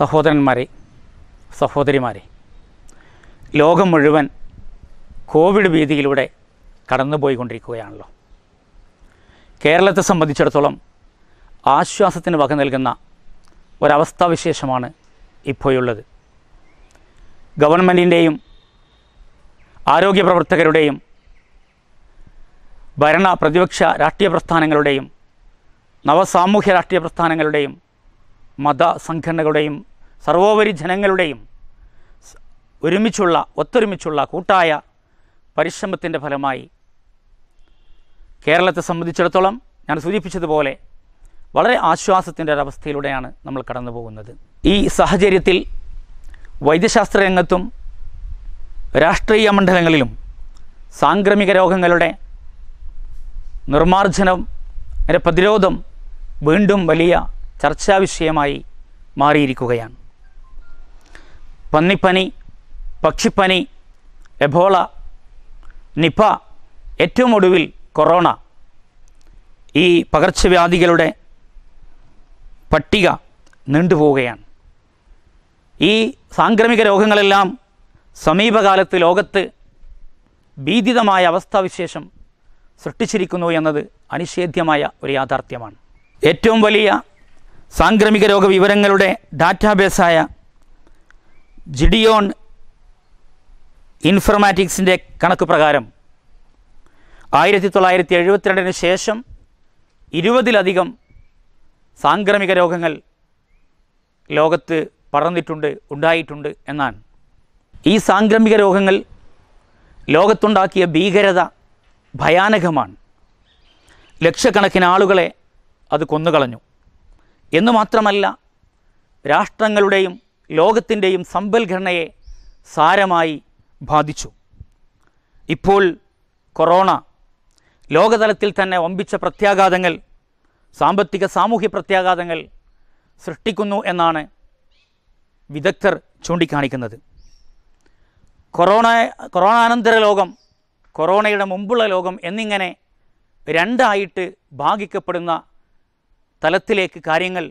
സഹോദരന്മാരെ സഹോദരിമാരെ ലോകം മുഴുവൻ കോവിഡ് ഭീതിയിലൂടെ കടന്നുപോയിക്കൊണ്ടിരിക്കുകയാണല്ലോ കേരളത്തെ സംബന്ധിച്ചിടത്തോളം ആശ്വാസത്തിന് വക നൽകുന്ന ഒരവസ്ഥാവിശേഷമാണ് ഇപ്പോഴുള്ളത് ഗവൺമെൻറ്റിൻ്റെയും ആരോഗ്യ പ്രവർത്തകരുടെയും ഭരണ പ്രതിപക്ഷ രാഷ്ട്രീയ പ്രസ്ഥാനങ്ങളുടെയും നവസാമൂഹ്യ രാഷ്ട്രീയ പ്രസ്ഥാനങ്ങളുടെയും മതസംഘടനകളുടെയും സർവോപരി ജനങ്ങളുടെയും ഒരുമിച്ചുള്ള ഒത്തൊരുമിച്ചുള്ള കൂട്ടായ പരിശ്രമത്തിൻ്റെ ഫലമായി കേരളത്തെ സംബന്ധിച്ചിടത്തോളം ഞാൻ സൂചിപ്പിച്ചതുപോലെ വളരെ ആശ്വാസത്തിൻ്റെ ഒരവസ്ഥയിലൂടെയാണ് നമ്മൾ കടന്നു പോകുന്നത് ഈ സാഹചര്യത്തിൽ വൈദ്യശാസ്ത്ര രംഗത്തും രാഷ്ട്രീയ മണ്ഡലങ്ങളിലും സാംക്രമിക രോഗങ്ങളുടെ നിർമാർജനം അതിൻ്റെ പ്രതിരോധം വീണ്ടും വലിയ ചർച്ചാവിഷയമായി മാറിയിരിക്കുകയാണ് പന്നിപ്പനി പക്ഷിപ്പനി എബോള നിപ ഏറ്റവും ഒടുവിൽ കൊറോണ ഈ പകർച്ചവ്യാധികളുടെ പട്ടിക നീണ്ടുപോവുകയാണ് ഈ സാംക്രമിക രോഗങ്ങളെല്ലാം സമീപകാലത്ത് ലോകത്ത് ഭീതിതമായ അവസ്ഥാവിശേഷം സൃഷ്ടിച്ചിരിക്കുന്നു എന്നത് അനിഷേധ്യമായ ഒരു യാഥാർത്ഥ്യമാണ് ഏറ്റവും വലിയ സാംക്രമിക രോഗ വിവരങ്ങളുടെ ഡാറ്റാബേസായ ജിഡിയോൺ ഇൻഫർമാറ്റിക്സിൻ്റെ കണക്ക് പ്രകാരം ആയിരത്തി തൊള്ളായിരത്തി എഴുപത്തിരണ്ടിന് ശേഷം ഇരുപതിലധികം സാംക്രമിക രോഗങ്ങൾ ലോകത്ത് പടർന്നിട്ടുണ്ട് ഉണ്ടായിട്ടുണ്ട് എന്നാണ് ഈ സാംക്രമിക രോഗങ്ങൾ ലോകത്തുണ്ടാക്കിയ ഭീകരത ഭയാനകമാണ് ലക്ഷക്കണക്കിന് ആളുകളെ അത് കൊന്നുകളഞ്ഞു എന്നു മാത്രമല്ല രാഷ്ട്രങ്ങളുടെയും ലോകത്തിൻ്റെയും സമ്പൽഘടനയെ സാരമായി ബാധിച്ചു ഇപ്പോൾ കൊറോണ ലോകതലത്തിൽ തന്നെ വമ്പിച്ച പ്രത്യാഘാതങ്ങൾ സാമ്പത്തിക സാമൂഹ്യ പ്രത്യാഘാതങ്ങൾ സൃഷ്ടിക്കുന്നു എന്നാണ് വിദഗ്ധർ ചൂണ്ടിക്കാണിക്കുന്നത് കൊറോണ കൊറോണാനന്തര ലോകം കൊറോണയുടെ മുമ്പുള്ള ലോകം എന്നിങ്ങനെ രണ്ടായിട്ട് ഭാഗിക്കപ്പെടുന്ന തലത്തിലേക്ക് കാര്യങ്ങൾ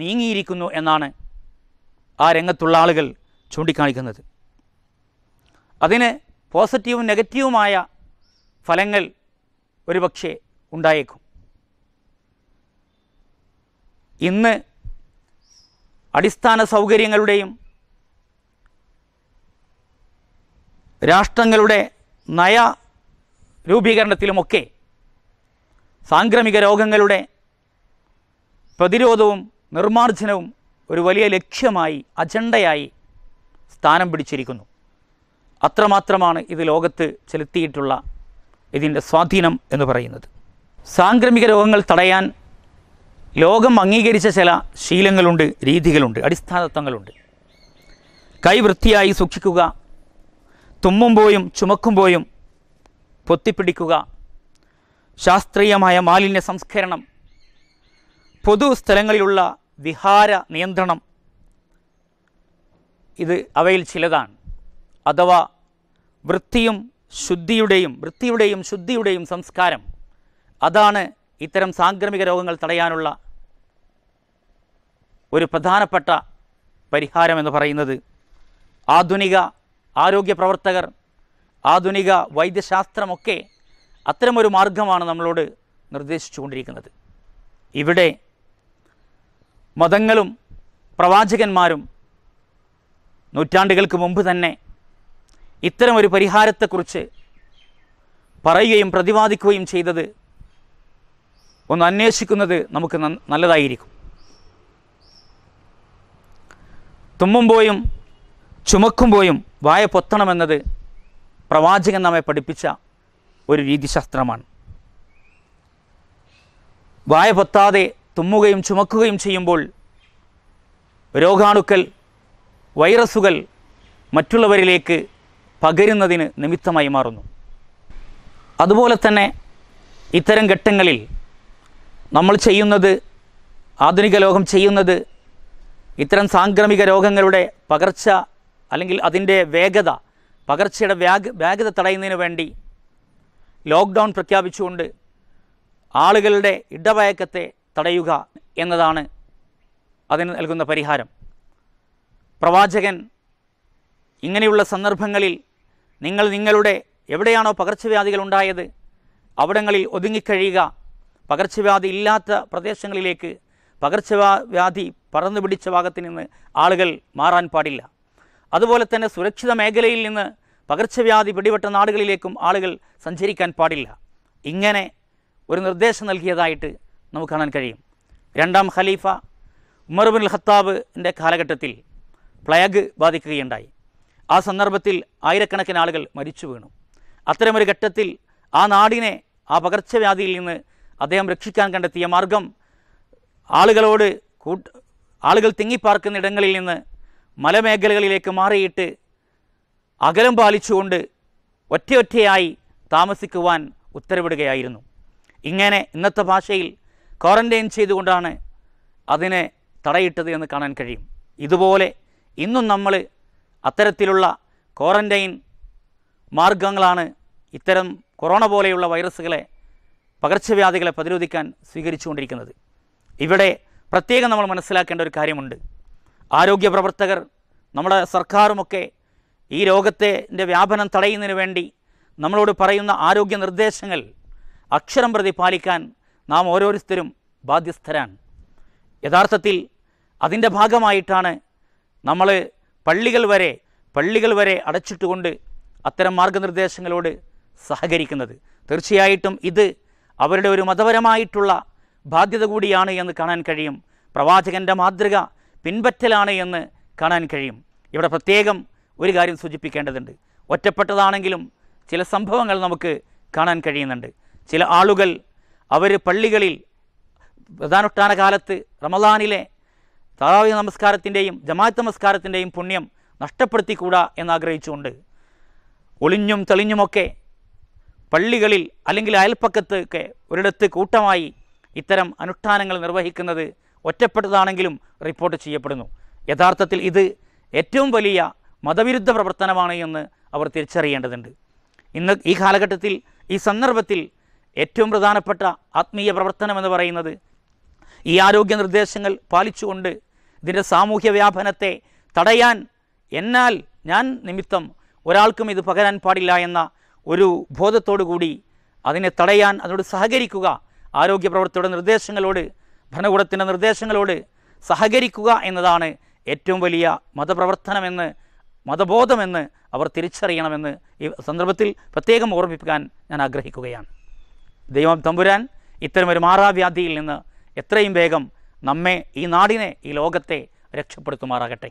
നീങ്ങിയിരിക്കുന്നു എന്നാണ് ആ രംഗത്തുള്ള ആളുകൾ ചൂണ്ടിക്കാണിക്കുന്നത് അതിന് പോസിറ്റീവും നെഗറ്റീവുമായ ഫലങ്ങൾ ഒരുപക്ഷെ ഉണ്ടായേക്കും ഇന്ന് അടിസ്ഥാന സൗകര്യങ്ങളുടെയും രാഷ്ട്രങ്ങളുടെ നയ രൂപീകരണത്തിലുമൊക്കെ സാംക്രമിക രോഗങ്ങളുടെ പ്രതിരോധവും നിർമ്മാർജ്ജനവും ഒരു വലിയ ലക്ഷ്യമായി അജണ്ടയായി സ്ഥാനം പിടിച്ചിരിക്കുന്നു അത്രമാത്രമാണ് ഇത് ലോകത്ത് ചെലുത്തിയിട്ടുള്ള ഇതിൻ്റെ സ്വാധീനം എന്ന് പറയുന്നത് സാംക്രമിക രോഗങ്ങൾ തടയാൻ ലോകം അംഗീകരിച്ച ചില ശീലങ്ങളുണ്ട് രീതികളുണ്ട് അടിസ്ഥാനത്വങ്ങളുണ്ട് കൈ വൃത്തിയായി സൂക്ഷിക്കുക തുമ്മുമ്പോഴും ചുമക്കുമ്പോഴും പൊത്തിപ്പിടിക്കുക ശാസ്ത്രീയമായ മാലിന്യ സംസ്കരണം പൊതു സ്ഥലങ്ങളിലുള്ള വിഹാര നിയന്ത്രണം ഇത് അവയിൽ ചിലതാണ് അഥവാ വൃത്തിയും ശുദ്ധിയുടെയും വൃത്തിയുടെയും ശുദ്ധിയുടെയും സംസ്കാരം അതാണ് ഇത്തരം സാംക്രമിക രോഗങ്ങൾ തടയാനുള്ള ഒരു പ്രധാനപ്പെട്ട പരിഹാരം എന്ന് പറയുന്നത് ആധുനിക ആരോഗ്യ പ്രവർത്തകർ ആധുനിക വൈദ്യശാസ്ത്രമൊക്കെ അത്തരമൊരു മാർഗമാണ് നമ്മളോട് നിർദ്ദേശിച്ചുകൊണ്ടിരിക്കുന്നത് ഇവിടെ മതങ്ങളും പ്രവാചകന്മാരും നൂറ്റാണ്ടുകൾക്ക് മുമ്പ് തന്നെ ഇത്തരമൊരു പരിഹാരത്തെക്കുറിച്ച് പറയുകയും പ്രതിപാദിക്കുകയും ചെയ്തത് ഒന്ന് അന്വേഷിക്കുന്നത് നമുക്ക് നല്ലതായിരിക്കും തുമ്മുമ്പോയും ചുമക്കുമ്പോയും വായ പൊത്തണമെന്നത് പ്രവാചകൻ നമ്മെ പഠിപ്പിച്ച ഒരു രീതിശാസ്ത്രമാണ് വായ പൊത്താതെ തുമ്മുകയും ചുമക്കുകയും ചെയ്യുമ്പോൾ രോഗാണുക്കൾ വൈറസുകൾ മറ്റുള്ളവരിലേക്ക് പകരുന്നതിന് നിമിത്തമായി മാറുന്നു അതുപോലെ തന്നെ ഇത്തരം ഘട്ടങ്ങളിൽ നമ്മൾ ചെയ്യുന്നത് ആധുനിക ലോകം ചെയ്യുന്നത് ഇത്തരം സാംക്രമിക രോഗങ്ങളുടെ പകർച്ച അല്ലെങ്കിൽ അതിൻ്റെ വേഗത പകർച്ചയുടെ വ്യാഗ് വേഗത തടയുന്നതിന് വേണ്ടി ലോക്ക്ഡൗൺ പ്രഖ്യാപിച്ചുകൊണ്ട് ആളുകളുടെ ഇടവയക്കത്തെ തടയുക എന്നതാണ് അതിന് നൽകുന്ന പരിഹാരം പ്രവാചകൻ ഇങ്ങനെയുള്ള സന്ദർഭങ്ങളിൽ നിങ്ങൾ നിങ്ങളുടെ എവിടെയാണോ പകർച്ചവ്യാധികൾ ഉണ്ടായത് അവിടങ്ങളിൽ ഒതുങ്ങിക്കഴിയുക പകർച്ചവ്യാധി ഇല്ലാത്ത പ്രദേശങ്ങളിലേക്ക് പകർച്ചവ്യാധി പറന്നു പിടിച്ച ഭാഗത്ത് നിന്ന് ആളുകൾ മാറാൻ പാടില്ല അതുപോലെ തന്നെ സുരക്ഷിത മേഖലയിൽ നിന്ന് പകർച്ചവ്യാധി പിടിപെട്ട നാടുകളിലേക്കും ആളുകൾ സഞ്ചരിക്കാൻ പാടില്ല ഇങ്ങനെ ഒരു നിർദ്ദേശം നൽകിയതായിട്ട് നമുക്ക് കാണാൻ കഴിയും രണ്ടാം ഖലീഫ ഉമർബിൻ ഖത്താബിൻ്റെ കാലഘട്ടത്തിൽ പ്ലേഗ് ബാധിക്കുകയുണ്ടായി ആ സന്ദർഭത്തിൽ ആയിരക്കണക്കിന് ആളുകൾ മരിച്ചു വീണു അത്തരമൊരു ഘട്ടത്തിൽ ആ നാടിനെ ആ പകർച്ചവ്യാധിയിൽ നിന്ന് അദ്ദേഹം രക്ഷിക്കാൻ കണ്ടെത്തിയ മാർഗം ആളുകളോട് കൂട്ട് ആളുകൾ തിങ്ങിപ്പാർക്കുന്ന ഇടങ്ങളിൽ നിന്ന് മലമേഖലകളിലേക്ക് മാറിയിട്ട് അകലം പാലിച്ചുകൊണ്ട് ഒറ്റയൊറ്റയായി താമസിക്കുവാൻ ഉത്തരവിടുകയായിരുന്നു ഇങ്ങനെ ഇന്നത്തെ ഭാഷയിൽ ക്വാറൻറ്റൈൻ ചെയ്തുകൊണ്ടാണ് അതിനെ തടയിട്ടത് എന്ന് കാണാൻ കഴിയും ഇതുപോലെ ഇന്നും നമ്മൾ അത്തരത്തിലുള്ള ക്വാറൻറ്റൈൻ മാർഗങ്ങളാണ് ഇത്തരം കൊറോണ പോലെയുള്ള വൈറസുകളെ പകർച്ചവ്യാധികളെ പ്രതിരോധിക്കാൻ സ്വീകരിച്ചുകൊണ്ടിരിക്കുന്നത് ഇവിടെ പ്രത്യേകം നമ്മൾ മനസ്സിലാക്കേണ്ട ഒരു കാര്യമുണ്ട് ആരോഗ്യ പ്രവർത്തകർ നമ്മുടെ സർക്കാരുമൊക്കെ ഈ രോഗത്തിൻ്റെ വ്യാപനം തടയുന്നതിന് വേണ്ടി നമ്മളോട് പറയുന്ന ആരോഗ്യ നിർദ്ദേശങ്ങൾ അക്ഷരം പ്രതി പാലിക്കാൻ നാം ഓരോരുത്തരും ബാധ്യസ്ഥരാണ് യഥാർത്ഥത്തിൽ അതിൻ്റെ ഭാഗമായിട്ടാണ് നമ്മൾ പള്ളികൾ വരെ പള്ളികൾ വരെ അടച്ചിട്ടുകൊണ്ട് അത്തരം മാർഗനിർദ്ദേശങ്ങളോട് സഹകരിക്കുന്നത് തീർച്ചയായിട്ടും ഇത് അവരുടെ ഒരു മതപരമായിട്ടുള്ള ബാധ്യത കൂടിയാണ് എന്ന് കാണാൻ കഴിയും പ്രവാചകൻ്റെ മാതൃക പിൻപറ്റലാണ് എന്ന് കാണാൻ കഴിയും ഇവിടെ പ്രത്യേകം ഒരു കാര്യം സൂചിപ്പിക്കേണ്ടതുണ്ട് ഒറ്റപ്പെട്ടതാണെങ്കിലും ചില സംഭവങ്ങൾ നമുക്ക് കാണാൻ കഴിയുന്നുണ്ട് ചില ആളുകൾ അവർ പള്ളികളിൽ പ്രധാനുഷ്ഠാന കാലത്ത് റമദാനിലെ താറാവി നമസ്കാരത്തിൻ്റെയും ജമാഅത്ത് നമസ്കാരത്തിൻ്റെയും പുണ്യം നഷ്ടപ്പെടുത്തിക്കൂടാ എന്നാഗ്രഹിച്ചുകൊണ്ട് ഒളിഞ്ഞും തെളിഞ്ഞുമൊക്കെ പള്ളികളിൽ അല്ലെങ്കിൽ അയൽപ്പക്കത്ത് ഒക്കെ ഒരിടത്ത് കൂട്ടമായി ഇത്തരം അനുഷ്ഠാനങ്ങൾ നിർവഹിക്കുന്നത് ഒറ്റപ്പെട്ടതാണെങ്കിലും റിപ്പോർട്ട് ചെയ്യപ്പെടുന്നു യഥാർത്ഥത്തിൽ ഇത് ഏറ്റവും വലിയ മതവിരുദ്ധ പ്രവർത്തനമാണ് എന്ന് അവർ തിരിച്ചറിയേണ്ടതുണ്ട് ഇന്ന് ഈ കാലഘട്ടത്തിൽ ഈ സന്ദർഭത്തിൽ ഏറ്റവും പ്രധാനപ്പെട്ട ആത്മീയ പ്രവർത്തനം എന്ന് പറയുന്നത് ഈ ആരോഗ്യ നിർദ്ദേശങ്ങൾ പാലിച്ചുകൊണ്ട് ഇതിൻ്റെ സാമൂഹ്യ വ്യാപനത്തെ തടയാൻ എന്നാൽ ഞാൻ നിമിത്തം ഒരാൾക്കും ഇത് പകരാൻ പാടില്ല എന്ന ഒരു ബോധത്തോടു കൂടി അതിനെ തടയാൻ അതിനോട് സഹകരിക്കുക ആരോഗ്യ പ്രവർത്തകരുടെ നിർദ്ദേശങ്ങളോട് ഭരണകൂടത്തിൻ്റെ നിർദ്ദേശങ്ങളോട് സഹകരിക്കുക എന്നതാണ് ഏറ്റവും വലിയ മതപ്രവർത്തനമെന്ന് മതബോധമെന്ന് അവർ തിരിച്ചറിയണമെന്ന് ഈ സന്ദർഭത്തിൽ പ്രത്യേകം ഓർമ്മിപ്പിക്കാൻ ഞാൻ ആഗ്രഹിക്കുകയാണ് ദൈവം തമ്പുരാൻ ഇത്തരമൊരു മാറാവ്യാധിയിൽ നിന്ന് എത്രയും വേഗം നമ്മെ ഈ നാടിനെ ഈ ലോകത്തെ രക്ഷപ്പെടുത്തുമാറാകട്ടെ